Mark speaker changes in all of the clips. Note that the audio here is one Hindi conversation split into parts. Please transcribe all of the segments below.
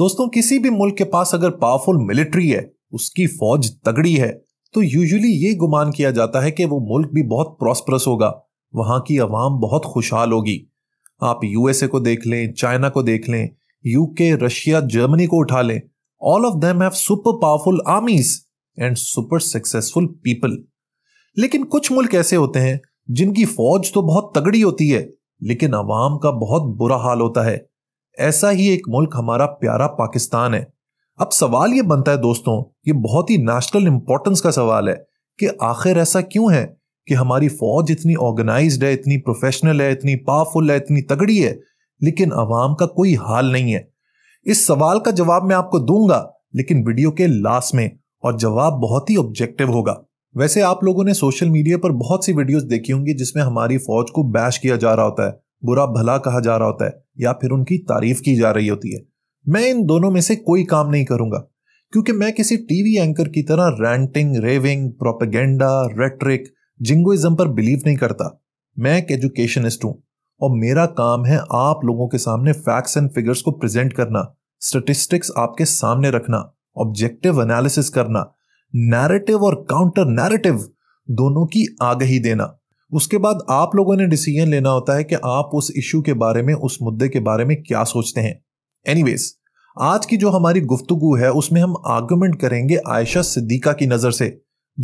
Speaker 1: दोस्तों किसी भी मुल्क के पास अगर पावरफुल मिलिट्री है उसकी फौज तगड़ी है तो यूजुअली ये गुमान किया जाता है कि वो मुल्क भी बहुत प्रॉस्परस होगा वहां की आवाम बहुत खुशहाल होगी आप यूएसए को देख लें चाइना को देख लें यूके रशिया जर्मनी को उठा लें all of them have super powerful armies and super successful people लेकिन कुछ मुल्क ऐसे होते हैं जिनकी फौज तो बहुत तगड़ी होती है लेकिन आवाम का बहुत बुरा हाल होता है ऐसा ही एक मुल्क हमारा प्यारा पाकिस्तान है अब सवाल ये बनता है दोस्तों ये बहुत ही नेशनल इंपॉर्टेंस का सवाल है कि आखिर ऐसा क्यों है कि हमारी फौज इतनी ऑर्गेनाइज है इतनी प्रोफेशनल है इतनी पावरफुल है इतनी तगड़ी है लेकिन अवाम का कोई हाल नहीं है इस सवाल का जवाब मैं आपको दूंगा लेकिन वीडियो के लास्ट में और जवाब बहुत ही ऑब्जेक्टिव होगा वैसे आप लोगों ने सोशल मीडिया पर बहुत सी वीडियोस देखी होंगी जिसमें हमारी फौज को बैश किया जा रहा होता है बुरा भला कहा जा रहा होता है या फिर उनकी तारीफ की जा रही होती है मैं इन दोनों में से कोई काम नहीं करूंगा क्योंकि मैं किसी टीवी एंकर की तरह ranting raving propaganda rhetoric jingoism पर बिलीव नहीं करता मैं एक एजुकेशनिस्ट हूं और मेरा काम है आप लोगों के सामने फैक्ट्स एंड फिगर्स को प्रेजेंट करना स्टेटिस्टिक्स आपके सामने रखना ऑब्जेक्टिव एनालिसिस करना नैरेटिव और काउंटर नैरेटिव दोनों की आगही देना उसके बाद आप लोगों ने डिसीजन लेना होता है कि आप उस इशू के बारे में उस मुद्दे के बारे में क्या सोचते हैं एनीवेज आज की जो हमारी गुफ्तगु है उसमें हम आर्ग्यूमेंट करेंगे आयशा सिद्दीका की नज़र से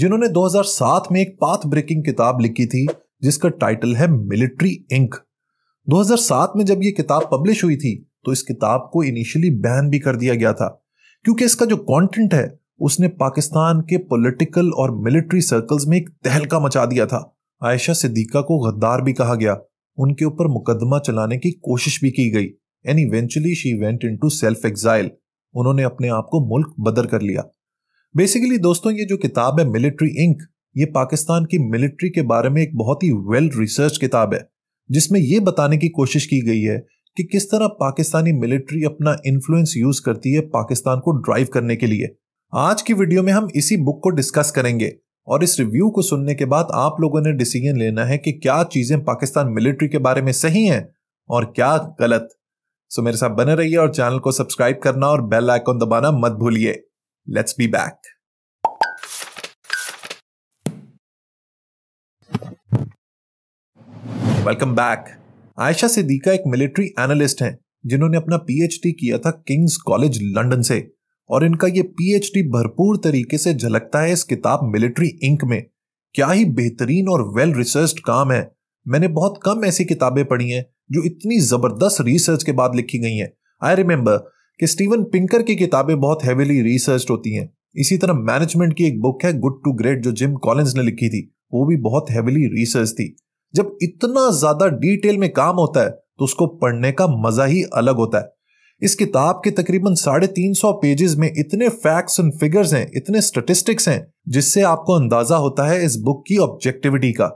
Speaker 1: जिन्होंने 2007 में एक पाथ ब्रेकिंग किताब लिखी थी जिसका टाइटल है मिलिट्री इंक 2007 में जब ये किताब पब्लिश हुई थी तो इस किताब को इनिशियली बैन भी कर दिया गया था क्योंकि इसका जो कंटेंट है उसने पाकिस्तान के पॉलिटिकल और मिलिट्री सर्कल्स में एक तहलका मचा दिया था आयशा सिद्दीका को गद्दार भी कहा गया उनके ऊपर मुकदमा चलाने की कोशिश भी की गई and eventually she went into self exile उन्होंने अपने आप को मुल्क बदर कर लिया बेसिकली दोस्तों ये जो किताब है मिलिट्री इंक ये पाकिस्तान की मिलिट्री के बारे में एक बहुत ही वेल रिसर्च किताब है जिसमें यह बताने की कोशिश की गई है कि किस तरह पाकिस्तानी मिलिट्री अपना इन्फ्लुएंस यूज करती है पाकिस्तान को ड्राइव करने के लिए आज की वीडियो में हम इसी बुक को डिस्कस करेंगे और इस रिव्यू को सुनने के बाद आप लोगों ने डिसीजन लेना है कि क्या चीजें पाकिस्तान मिलिट्री के बारे में सही हैं और क्या गलत सो मेरे साथ बने रहिए और चैनल को सब्सक्राइब करना और बेल आइकॉन दबाना मत भूलिए let's be back welcome back Ayesha Siddiqa एक मिलिट्री एनालिस्ट हैं जिन्होंने अपना पीएचडी किया था किंग्स कॉलेज लंदन से और इनका ये पीएचडी भरपूर तरीके से झलकता है इस किताब मिलिट्री इंक में क्या ही बेहतरीन और वेल रिसर्च काम है मैंने बहुत कम ऐसी किताबें पढ़ी हैं जो इतनी जबरदस्त रिसर्च के बाद लिखी गई हैं आई रिमेम्बर कि स्टीवन पिंकर की किताबें बहुत हैविली रिसर्च होती हैं इसी तरह मैनेजमेंट की एक बुक है गुड टू ग्रेट जो जिम कॉलिन्स ने लिखी थी वो भी बहुत हैविली रिसर्च थी जब इतना ज्यादा डिटेल में काम होता है तो उसको पढ़ने का मजा ही अलग होता है इस किताब के तकरीबन साढ़े तीन सौ पेजेस में इतने फैक्ट्स एंड फिगर्स हैं इतने स्टेटिस्टिक्स हैं जिससे आपको अंदाजा होता है इस बुक की ऑब्जेक्टिविटी का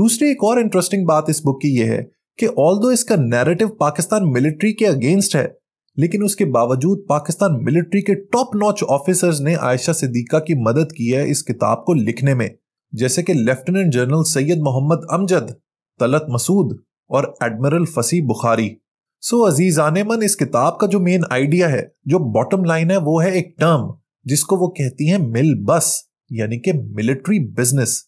Speaker 1: दूसरी एक और इंटरेस्टिंग बात इस बुक की यह है कि ऑल इसका नैरेटिव पाकिस्तान मिलिट्री के अगेंस्ट है लेकिन उसके बावजूद पाकिस्तान मिलिट्री के टॉप नॉच ऑफिसर्स ने आयशा सिद्दीका की मदद की है इस किताब को लिखने में जैसे कि लेफ्टिनेंट जनरल सैयद मोहम्मद अमजद तलत मसूद और एडमिरल फसी बुखारी सो so, आने मन इस किताब का जो मेन आइडिया है जो बॉटम लाइन है वो है एक टर्म जिसको वो कहती है मिल बस यानी कि मिलिट्री बिजनेस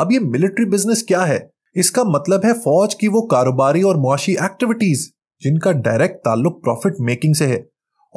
Speaker 1: अब ये मिलिट्री बिजनेस क्या है इसका मतलब है फौज की वो कारोबारी और मुआशी एक्टिविटीज जिनका डायरेक्ट ताल्लुक प्रॉफिट मेकिंग से है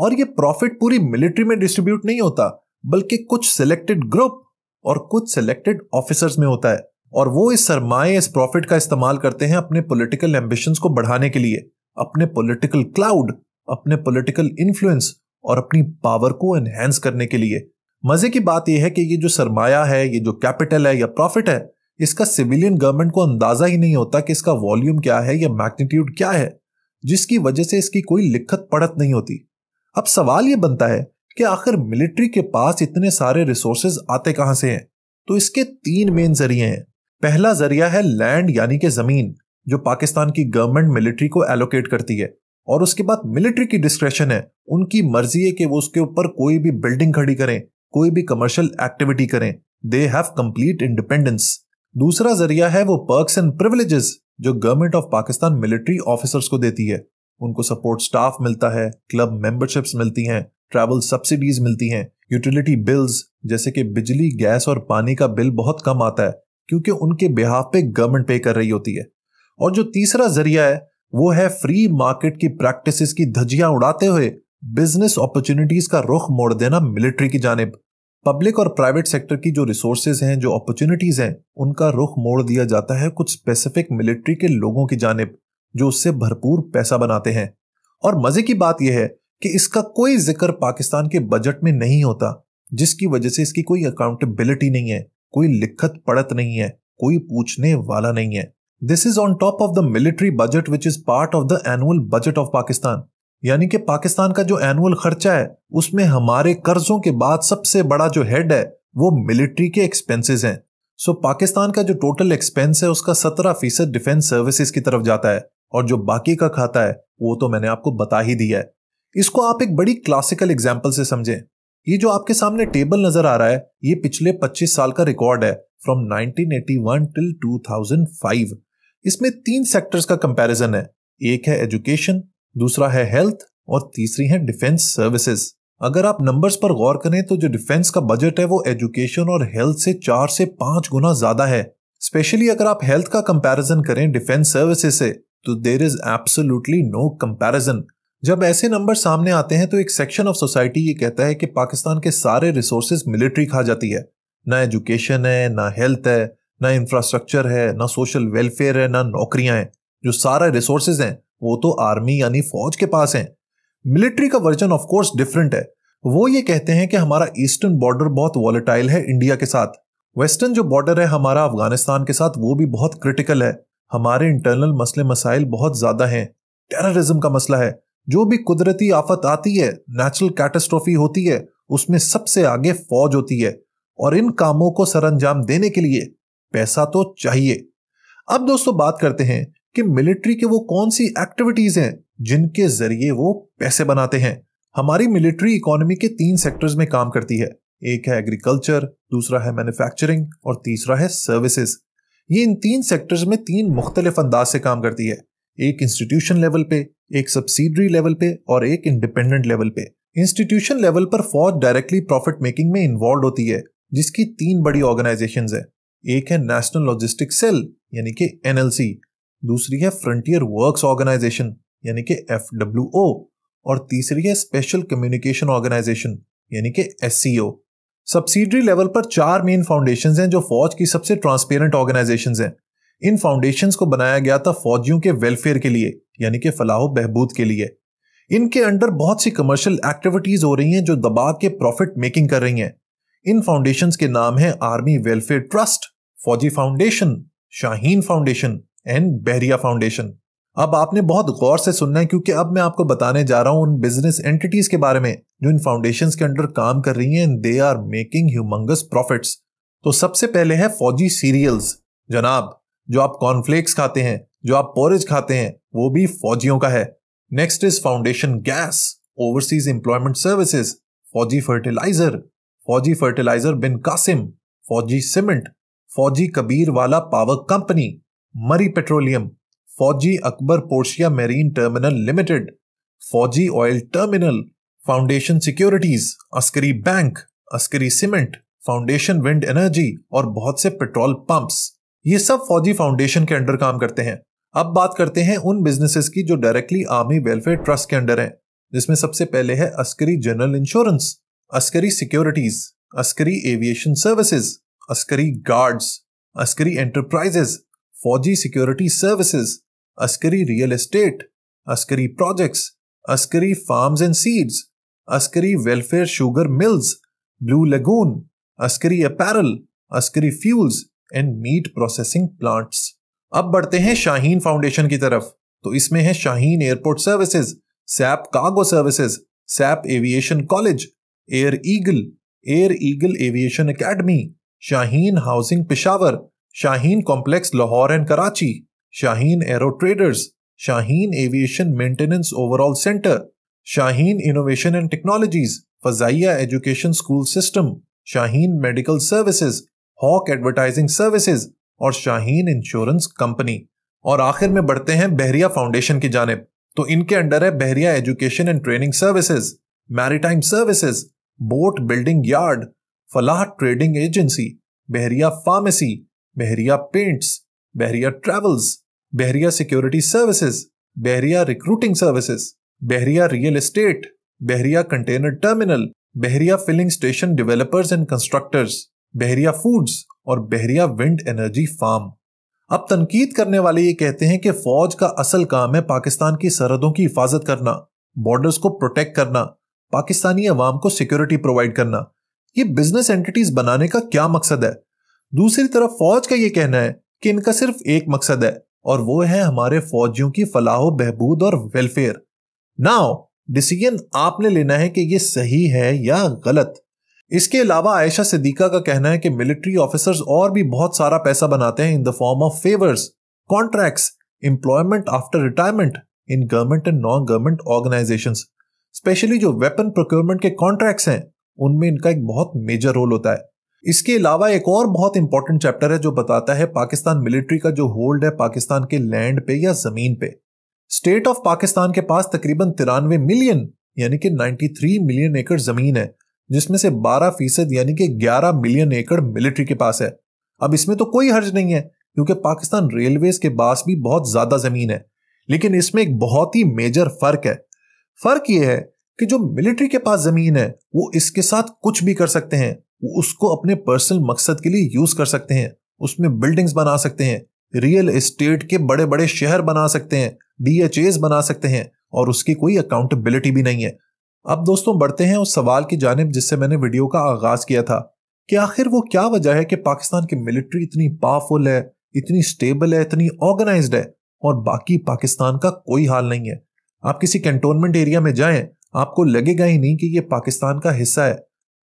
Speaker 1: और ये प्रॉफिट पूरी मिलिट्री में डिस्ट्रीब्यूट नहीं होता बल्कि कुछ सिलेक्टेड ग्रुप और कुछ सिलेक्टेड ऑफिसर्स में होता है और वो इस सरमाए इस प्रॉफिट का इस्तेमाल करते हैं अपने पॉलिटिकल एम्बिशंस को बढ़ाने के लिए अपने पॉलिटिकल क्लाउड अपने पॉलिटिकल इन्फ्लुएंस और अपनी पावर को एनहेंस करने के लिए मजे की बात यह है कि ये जो सरमाया है ये जो कैपिटल है या प्रॉफिट है इसका सिविलियन गवर्नमेंट को अंदाजा ही नहीं होता कि इसका वॉल्यूम क्या है या मैग्नीट्यूड क्या है जिसकी वजह से इसकी कोई लिखत पढ़त नहीं होती अब सवाल ये बनता है कि आखिर मिलिट्री के पास इतने सारे रिसोर्सेज आते कहां से हैं तो इसके तीन मेन जरिए हैं पहला जरिया है लैंड यानी कि जमीन जो पाकिस्तान की गवर्नमेंट मिलिट्री को एलोकेट करती है और उसके बाद मिलिट्री की डिस्क्रेशन है उनकी मर्जी है कि वो उसके ऊपर कोई भी बिल्डिंग खड़ी करें कोई भी कमर्शियल एक्टिविटी करें दे हैव कंप्लीट इंडिपेंडेंस दूसरा जरिया है वो पर्क्स एंड प्रिविलेजेस जो government of Pakistan military officers को देती है उनको सपोर्ट स्टाफ मिलता है क्लब मेंबरशिप्स मिलती हैं ट्रैवल सब्सिडीज मिलती हैं यूटिलिटी बिल्स जैसे कि बिजली गैस और पानी का बिल बहुत कम आता है क्योंकि उनके बिहाफ पे गवर्नमेंट पे कर रही होती है और जो तीसरा जरिया है वो है फ्री मार्केट की प्रैक्टिसेस की धजियां उड़ाते हुए बिजनेस अपॉर्चुनिटीज का रुख मोड़ देना मिलिट्री की जानब पब्लिक और प्राइवेट सेक्टर की जो रिसोर्सेज हैं जो अपॉर्चुनिटीज हैं उनका रुख मोड़ दिया जाता है कुछ स्पेसिफिक मिलिट्री के लोगों की जानब जो उससे भरपूर पैसा बनाते हैं और मजे की बात यह है कि इसका कोई जिक्र पाकिस्तान के बजट में नहीं होता जिसकी वजह से इसकी कोई अकाउंटेबिलिटी नहीं है कोई लिखत पड़त नहीं है कोई पूछने वाला नहीं है this is on top of the military budget which is part of the annual budget of Pakistan यानी कि पाकिस्तान का जो एनुअल खर्चा है उसमें हमारे कर्जों के बाद सबसे बड़ा जो हेड है वो मिलिट्री के एक्सपेंसेस हैं सो so, पाकिस्तान का जो टोटल एक्सपेंस है उसका सत्रह फीसद डिफेंस सर्विसेज की तरफ जाता है और जो बाकी का खाता है वो तो मैंने आपको बता ही दिया है इसको आप एक बड़ी क्लासिकल एग्जाम्पल से समझें ये जो आपके सामने टेबल नजर आ रहा है ये पिछले 25 साल का रिकॉर्ड है फ्रॉम 1981 टिल 2005 इसमें तीन सेक्टर्स का कंपैरिजन है एक है एजुकेशन दूसरा है हेल्थ और तीसरी है डिफेंस सर्विसेज अगर आप नंबर्स पर गौर करें तो जो डिफेंस का बजट है वो एजुकेशन और हेल्थ से चार से पांच गुना ज्यादा है स्पेशली अगर आप हेल्थ का कंपैरिजन करें डिफेंस सर्विसेज से तो there is absolutely no comparison जब ऐसे नंबर सामने आते हैं तो एक सेक्शन ऑफ सोसाइटी ये कहता है कि पाकिस्तान के सारे रिसोर्सेज मिलिट्री खा जाती है ना एजुकेशन है ना हेल्थ है ना इंफ्रास्ट्रक्चर है ना सोशल वेलफेयर है ना नौकरियां हैं जो सारा रिसोर्सेज हैं वो तो आर्मी यानी फौज के पास हैं मिलिट्री का वर्जन ऑफ कोर्स डिफरेंट है वो ये कहते हैं कि हमारा ईस्टर्न बॉर्डर बहुत वॉलेटाइल है इंडिया के साथ वेस्टर्न जो बॉर्डर है हमारा अफगानिस्तान के साथ वो भी बहुत क्रिटिकल है हमारे इंटरनल मसले मसाइल बहुत ज्यादा हैं टेररिज्म का मसला है जो भी कुदरती आफत आती है नेचुरल कैटेस्ट्रोफी होती है उसमें सबसे आगे फौज होती है और इन कामों को सरंजाम देने के लिए पैसा तो चाहिए अब दोस्तों बात करते हैं कि मिलिट्री के वो कौन सी एक्टिविटीज हैं जिनके जरिए वो पैसे बनाते हैं हमारी मिलिट्री इकोनॉमी के तीन सेक्टर्स में काम करती है एक है एग्रीकल्चर दूसरा है मैन्युफैक्चरिंग और तीसरा है सर्विसेज ये इन तीन सेक्टर्स में तीन मुख्तलिफ अंदाज से काम करती है एक इंस्टीट्यूशन लेवल पे एक सब्सिडरी लेवल पे और एक इंडिपेंडेंट लेवल पे इंस्टीट्यूशन लेवल पर फौज डायरेक्टली प्रॉफिट मेकिंग में इन्वॉल्व होती है जिसकी तीन बड़ी ऑर्गेनाइजेशन है एक है नेशनल लॉजिस्टिक सेल यानी कि एनएलसी दूसरी है फ्रंटियर वर्क्स ऑर्गेनाइजेशन यानी कि एफ और तीसरी है स्पेशल कम्युनिकेशन ऑर्गेनाइजेशन यानी कि एस सब्सिडरी लेवल पर चार मेन फाउंडेशंस हैं जो फौज की सबसे ट्रांसपेरेंट ऑर्गेनाइजेशंस हैं इन फाउंडेशंस को बनाया गया था फौजियों के वेलफेयर के लिए यानी कि फलाह बहबूद के लिए इनके अंडर बहुत सी कमर्शियल एक्टिविटीज हो रही हैं जो दबा के प्रॉफिट मेकिंग कर रही हैं इन फाउंडेशंस के नाम हैं army welfare trust Fauji foundation Shaheen foundation and Bahria foundation अब आपने बहुत गौर से सुनना है क्योंकि अब मैं आपको बताने जा रहा हूं उन बिजनेस एंटिटीज के बारे में जो इन फाउंडेशन के अंडर काम कर रही हैं they are making humongous profits तो सबसे पहले है फौजी सीरियल्स जनाब जो आप कॉर्नफ्लेक्स खाते हैं जो आप पोरेज खाते हैं वो भी फौजियों का है next is foundation gas overseas employment services Fauji fertilizer Fauji fertilizer Bin Qasim Fauji cement फौजी कबीर वाला power company Mari petroleum Fauji Akbar Portia marine terminal limited Fauji oil terminal foundation securities Askari bank Askari cement foundation wind energy और बहुत से पेट्रोल पंप्स ये सब फौजी फाउंडेशन के अंडर काम करते हैं अब बात करते हैं उन बिजनेसेस की जो डायरेक्टली आर्मी वेलफेयर ट्रस्ट के अंडर हैं जिसमें सबसे पहले है Askari general insurance Askari securities Askari aviation services Askari guards Askari enterprises Fauji security services Askari real estate Askari projects Askari farms and seeds Askari welfare sugar mills blue lagoon Askari apparel Askari fuels and meat processing plants अब बढ़ते हैं शाहीन फाउंडेशन की तरफ तो इसमें है Shaheen airport services SAP cargo services SAP aviation college air eagle air eagle aviation academy Shaheen housing Peshawar Shaheen complex Lahore and Karachi Shaheen aero traders Shaheen aviation maintenance overall centre Shaheen innovation and technologies Fazaia education school system Shaheen medical services hawk advertising services और शाहीन इंश्योरेंस कंपनी और आखिर में बढ़ते हैं बहरिया फाउंडेशन की जानब तो इनके अंडर है Bahria education and training services maritime services boat building yard Falah trading agency Bahria pharmacy Bahria paints Bahria travels Bahria security services Bahria recruiting services Bahria real estate Bahria container terminal Bahria filling station developers and constructors Bahria foods और बहरिया विंड एनर्जी फार्म अब तनकीद करने वाले ये कहते हैं कि फौज का असल काम है पाकिस्तान की सरहदों की हिफाजत करना बॉर्डर्स को प्रोटेक्ट करना पाकिस्तानी अवाम को सिक्योरिटी प्रोवाइड करना ये बिजनेस एंटिटीज बनाने का क्या मकसद है दूसरी तरफ फौज का ये कहना है कि इनका सिर्फ एक मकसद है और वो है हमारे फौजियों की फलाह बहबूद और वेलफेयर नाउ डिसीजन आपने लेना है कि ये सही है या गलत इसके अलावा आयशा सिद्दीका का कहना है कि मिलिट्री ऑफिसर्स और भी बहुत सारा पैसा बनाते हैं in the form of favours contracts employment after retirement in government and non government organisation specially जो वेपन प्रोक्योरमेंट के कॉन्ट्रैक्ट्स हैं उनमें इनका एक बहुत मेजर रोल होता है इसके अलावा एक और बहुत इंपॉर्टेंट चैप्टर है जो बताता है पाकिस्तान मिलिट्री का जो होल्ड है पाकिस्तान के लैंड पे या जमीन पे स्टेट ऑफ पाकिस्तान के पास तकरीबन तिरानवे मिलियन यानी कि 93 मिलियन एकड़ जमीन है जिसमें से 12 फीसद यानी कि 11 मिलियन एकड़ मिलिट्री के पास है अब इसमें तो कोई हर्ज नहीं है क्योंकि पाकिस्तान रेलवे के पास भी बहुत ज्यादा जमीन है लेकिन इसमें एक बहुत ही मेजर फर्क है फर्क यह है कि जो मिलिट्री के पास जमीन है वो इसके साथ कुछ भी कर सकते हैं वो उसको अपने पर्सनल मकसद के लिए यूज कर सकते हैं उसमें बिल्डिंग्स बना सकते हैं रियल एस्टेट के बड़े बड़े शहर बना सकते हैं डी बना सकते हैं और उसकी कोई अकाउंटेबिलिटी भी नहीं है अब दोस्तों बढ़ते हैं उस सवाल की जानब जिससे मैंने वीडियो का आगाज किया था कि आखिर वो क्या वजह है कि पाकिस्तान की मिलिट्री इतनी पावरफुल है इतनी स्टेबल है इतनी ऑर्गेनाइज्ड है और बाकी पाकिस्तान का कोई हाल नहीं है आप किसी कैंटोनमेंट एरिया में जाएं आपको लगेगा ही नहीं कि ये पाकिस्तान का हिस्सा है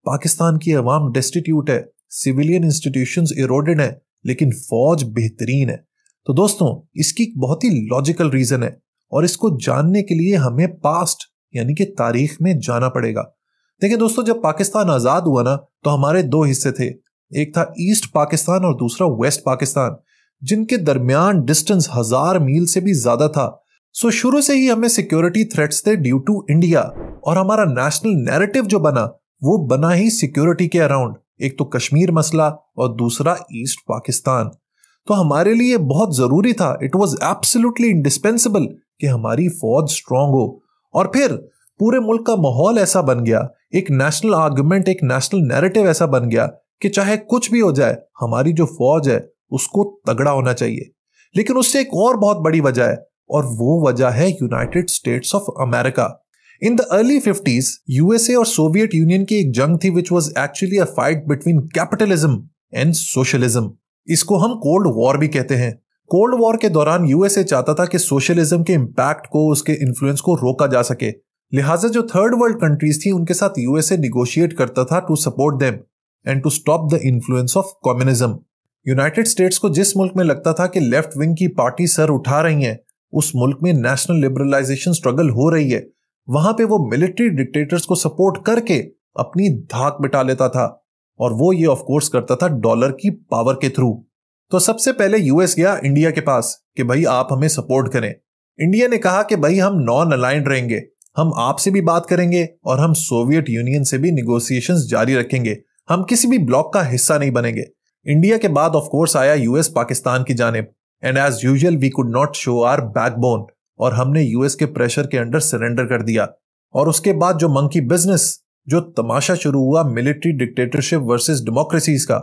Speaker 1: पाकिस्तान की अवाम डेस्टिट्यूट है सिविलियन इंस्टीट्यूशन इरोडेड है लेकिन फौज बेहतरीन है तो दोस्तों इसकी बहुत ही लॉजिकल रीजन है और इसको जानने के लिए हमें पास्ट यानी कि तारीख में जाना पड़ेगा देखिए दोस्तों जब पाकिस्तान आजाद हुआ ना तो हमारे दो हिस्से थे एक था ईस्ट पाकिस्तान और दूसरा वेस्ट पाकिस्तान जिनके दरमियान डिस्टेंस हजार मील से भी ज्यादा था सो शुरू से ही हमें सिक्योरिटी थ्रेट्स थे ड्यू टू इंडिया और हमारा नेशनल नैरेटिव जो बना वो बना ही सिक्योरिटी के अराउंड एक तो कश्मीर मसला और दूसरा ईस्ट पाकिस्तान तो हमारे लिए बहुत जरूरी था इट वॉज एब्सोल्युटली इंडिस्पेंसिबल कि हमारी फौज स्ट्रांग हो और फिर पूरे मुल्क का माहौल ऐसा बन गया एक नेशनल आर्ग्यूमेंट एक नेशनल नैरेटिव ऐसा बन गया कि चाहे कुछ भी हो जाए हमारी जो फौज है उसको तगड़ा होना चाहिए लेकिन उससे एक और बहुत बड़ी वजह है और वो वजह है United States of America in the early fifties USA और सोवियत यूनियन की एक जंग थी which was actually a fight between capitalism and socialism इसको हम कोल्ड वॉर भी कहते हैं कोल्ड वॉर के दौरान यूएसए चाहता था कि सोशलिज्म के इम्पैक्ट को उसके इन्फ्लुएंस को रोका जा सके लिहाजा जो थर्ड वर्ल्ड कंट्रीज थी उनके साथ यूएसए निगोशिएट करता था to support them and to stop the influence of communism United States को जिस मुल्क में लगता था कि लेफ्ट विंग की पार्टी सर उठा रही हैं उस मुल्क में नेशनल लिबरलाइजेशन स्ट्रगल हो रही है वहां पे वो मिलिट्री डिक्टेटर्स को सपोर्ट करके अपनी धाक मिटा लेता था और वो ये ऑफ कोर्स करता था डॉलर की पावर के थ्रू तो सबसे पहले यूएस गया इंडिया के पास कि भाई आप हमें सपोर्ट करें इंडिया ने कहा कि भाई हम नॉन अलाइंड रहेंगे हम आपसे भी बात करेंगे और हम सोवियत यूनियन से भी निगोसिएशंस जारी रखेंगे हम किसी भी ब्लॉक का हिस्सा नहीं बनेंगे इंडिया के बाद ऑफ कोर्स आया यूएस पाकिस्तान की जानब and as usual we could not show our backbone और हमने यूएस के प्रेशर के अंडर सरेंडर कर दिया और उसके बाद जो मंकी बिजनेस जो तमाशा शुरू हुआ मिलिट्री डिक्टेटरशिप वर्सेस डेमोक्रेसीज का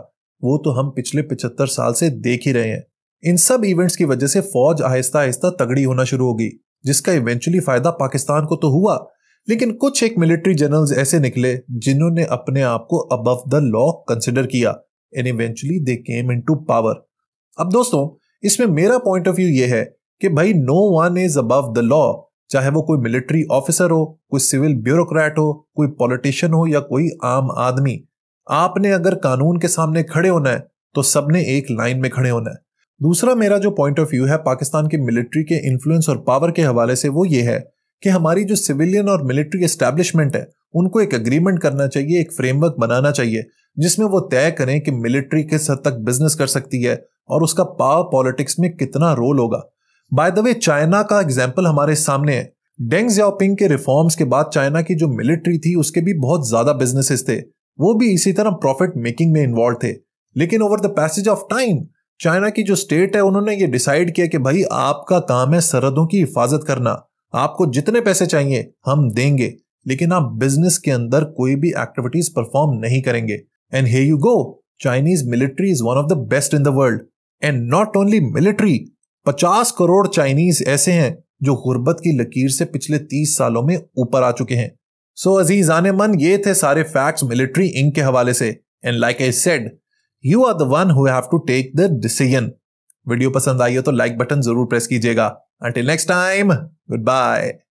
Speaker 1: वो तो हम पिछले पिछहत्तर साल से देख ही रहे हैं इन सब इवेंट्स की वजह से फौज आहिस्ता आहिस्ता तगड़ी होना शुरू होगी जिसका इवेंचुअली फायदा पाकिस्तान को तो हुआ लेकिन कुछ एक मिलिट्री जनरल्स ऐसे निकले जिन्होंने अपने आप को अबव द लॉ कंसिडर किया and eventually they came in power अब दोस्तों इसमें मेरा पॉइंट ऑफ व्यू ये है कि भाई no one is above the law चाहे वो कोई मिलिट्री ऑफिसर हो कोई सिविल ब्यूरोक्रेट हो कोई पॉलिटिशियन हो या कोई आम आदमी आपने अगर कानून के सामने खड़े होना है तो सबने एक लाइन में खड़े होना है दूसरा मेरा जो पॉइंट ऑफ व्यू है पाकिस्तान की मिलिट्री के इन्फ्लुएंस और पावर के हवाले से वो ये है कि हमारी जो सिविलियन और मिलिट्री एस्टेब्लिशमेंट है उनको एक अग्रीमेंट करना चाहिए एक फ्रेमवर्क बनाना चाहिए जिसमें वो तय करें कि मिलिट्री किस हद तक बिजनेस कर सकती है और उसका पावर पॉलिटिक्स में कितना रोल होगा बाय द वे चाइना का एग्जाम्पल हमारे सामने है डेंग जियाओपिंग के रिफॉर्म्स के बाद चाइना की जो मिलिट्री थी उसके भी बहुत ज्यादा बिजनेसेस थे वो भी इसी तरह प्रॉफिट मेकिंग में इन्वॉल्व थे लेकिन over the passage of time China की जो स्टेट है उन्होंने ये डिसाइड किया कि भाई आपका काम है सरहदों की हिफाजत करना आपको जितने पैसे चाहिए हम देंगे लेकिन आप बिजनेस के अंदर कोई भी एक्टिविटीज परफॉर्म नहीं करेंगे and hey you go Chinese military is one of the best in the world and not only military पचास करोड़ चाइनीज ऐसे हैं जो गुर्बत की लकीर से पिछले तीस सालों में ऊपर आ चुके हैं सो so, अजीज आने मन ये थे सारे फैक्ट्स मिलिट्री इंक के हवाले से and like I said you are the one who have to take the decision video पसंद आई हो तो लाइक बटन जरूर प्रेस कीजिएगा until next time good bye